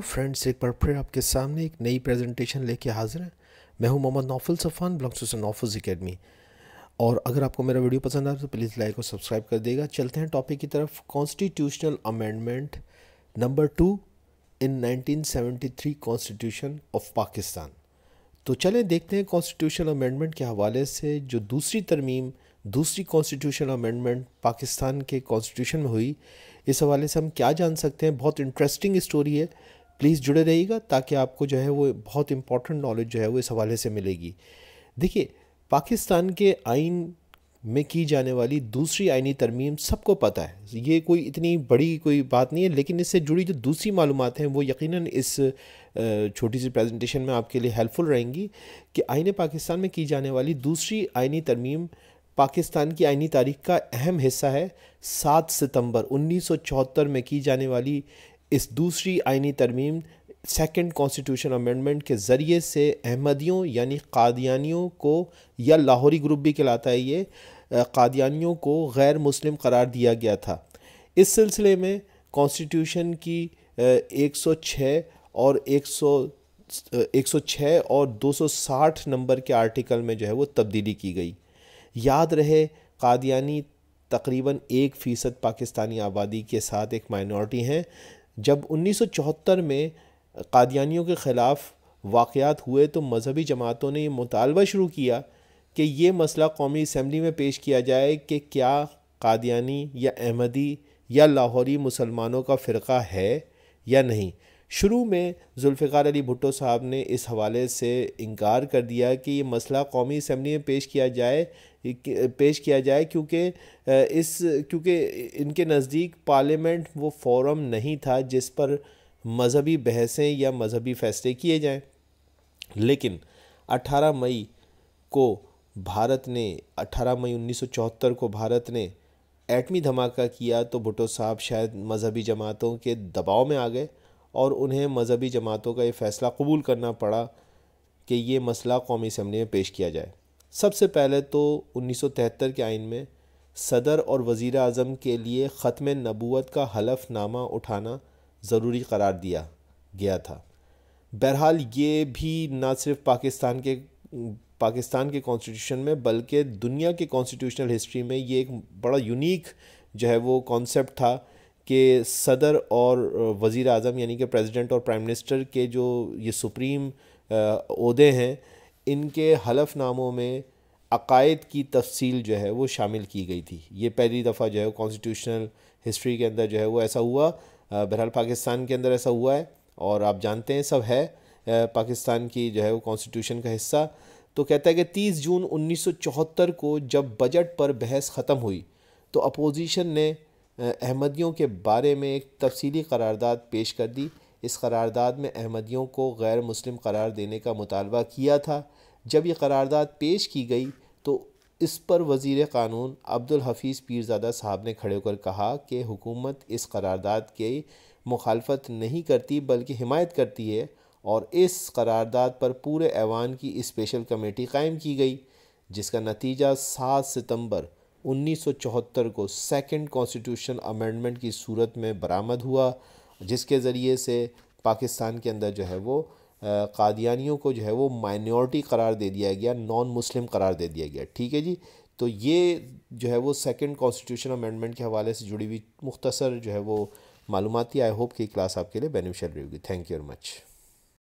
friends तो एक बार फिर आपके सामने एक नई प्रेजेंटेशन लेके हाजिर है मैं हूं मोहम्मद नौफल सफ़ान ब्लॉक्स नौफल्स अकेडमी और अगर आपको मेरा वीडियो पसंद आए तो प्लीज़ लाइक और सब्सक्राइब कर देगा चलते हैं टॉपिक की तरफ constitutional amendment number two in 1973 constitution of Pakistan तो चलें देखते हैं कॉन्स्टिट्यूशनल अमेंडमेंट के हवाले से जो दूसरी तरमीम दूसरी कॉन्स्टिट्यूशनल अमेंडमेंट पाकिस्तान के कॉन्स्टिट्यूशन में हुई इस हवाले से हम क्या जान सकते हैं बहुत इंटरेस्टिंग स्टोरी है प्लीज़ जुड़े रहिएगा ताकि आपको जो है वो बहुत इम्पॉर्टेंट नॉलेज जो है वो इस हवाले से मिलेगी देखिए पाकिस्तान के आइन में की जाने वाली दूसरी आइनी तरमीम सबको पता है ये कोई इतनी बड़ी कोई बात नहीं है लेकिन इससे जुड़ी जो दूसरी मालूम हैं वो यकीनन इस छोटी सी प्रेजेंटेशन में आपके लिए हेल्पफुल रहेंगी कि आइन पाकिस्तान में की जाने वाली दूसरी आइनी तरमीम पाकिस्तान की आइनी तारीख का अहम हिस्सा है सात सितंबर 1974 में की जाने वाली इस दूसरी आइनी तरमीम सेकेंड कॉन्स्टिट्यूशन अमेंडमेंट के ज़रिए से अहमदियों यानी कादियानियों को या लाहौरी ग्रुप भी कहलाता है ये कादियानियों को गैर मुस्लिम करार दिया गया था इस सिलसिले में कॉन्स्टिट्यूशन की एक सौ छः और एक सौ एक सौ छः और दो सौ साठ नंबर के आर्टिकल में जो है वो तब्दीली की गई याद रहे कादियानी तकरीबन एक फ़ीसद पाकिस्तानी आबादी के साथ एक माइनॉरिटी हैं जब 1974 में कादियानियों के ख़िलाफ़ वाक़ात हुए तो मजहबी जमातों ने ये मुतालबा शुरू किया कि ये मसला कौमी असम्बली में पेश किया जाए कि क्या कादियानी या अहमदी या लाहौरी मुसलमानों का फ़िरका है या नहीं शुरू में जुल्फ़ार अली भुट्टो साहब ने इस हवाले से इनकार कर दिया कि ये मसला कौमी असम्बली में पेश किया जाए पेश किया जाए क्योंकि इस क्योंकि इनके नज़दीक पार्लियामेंट वो फोरम नहीं था जिस पर मजहबी बहसें या मजहबी फ़ैसले किए जाएं लेकिन 18 मई को भारत ने 18 मई 1974 को भारत ने एटमी धमाका किया तो भुटो साहब शायद मजहबी जमातों के दबाव में आ गए और उन्हें मजहबी जमातों का ये फ़ैसला कबूल करना पड़ा कि ये मसला कौमी असम्बली में पेश किया जाए सबसे पहले तो उन्नीस सौ तिहत्तर के आइन में सदर और वज़ी अजम के लिए ख़त्म नबूत का हलफनामा उठाना ज़रूरी करार दिया गया था बहरहाल ये भी ना सिर्फ पाकिस्तान के पाकिस्तान के कॉन्स्टिट्यूशन में बल्कि दुनिया के कॉन्स्टिट्यूशनल हिस्ट्री में ये एक बड़ा यूनिक जो है वो कॉन्सेप्ट था कि सदर और वज़ी अजम यानी कि प्रेसिडेंट और प्राइम मिनिस्टर के जो ये सुप्रीम अहदे हैं इनके हलफनामों में अकायद की तफसील जो है वो शामिल की गई थी ये पहली दफ़ा जो है कॉन्स्टिट्यूशनल हिस्ट्री के अंदर जो है वो ऐसा हुआ बहरहाल पाकिस्तान के अंदर ऐसा हुआ है और आप जानते हैं सब है पाकिस्तान की जो है वो कॉन्स्टिट्यूशन का हिस्सा तो कहता है कि तीस जून 1974 को जब बजट पर बहस ख़त्म हुई तो अपोजिशन ने अहमदियों के बारे में एक तफसली करारदाद पेश कर दी इस करारदाद में अहमदियों को गैर मुस्लिम करार देने का मुतालबा किया था जब यह करारदाद पेश की गई तो इस पर वजीर कानून अब्दुल हफीज़ पीरजादा साहब ने खड़े होकर कहा कि हुकूमत इस करारदाद के मुखालफत नहीं करती बल्कि हिमायत करती है और इस करारदाद पर पूरे ऐवान की स्पेशल कमेटी कायम की गई जिसका नतीजा सात सितंबर 1974 को सेकंड कॉन्स्टिट्यूशन अमेंडमेंट की सूरत में बरामद हुआ जिसके ज़रिए से पाकिस्तान के अंदर जो है वो कादियानियों को जो है वो माइनॉरिटी करार दे दिया गया नॉन मुस्लिम करार दे दिया गया ठीक है जी तो ये जो है वो सेकंड कॉन्स्टिट्यूशन अमेंडमेंट के हवाले से जुड़ी हुई मुख्तसर जो है वो मालूमती आई होप कि क्लास आपके लिए बेनिफिशियल रहेगी थैंक यू वेरी मच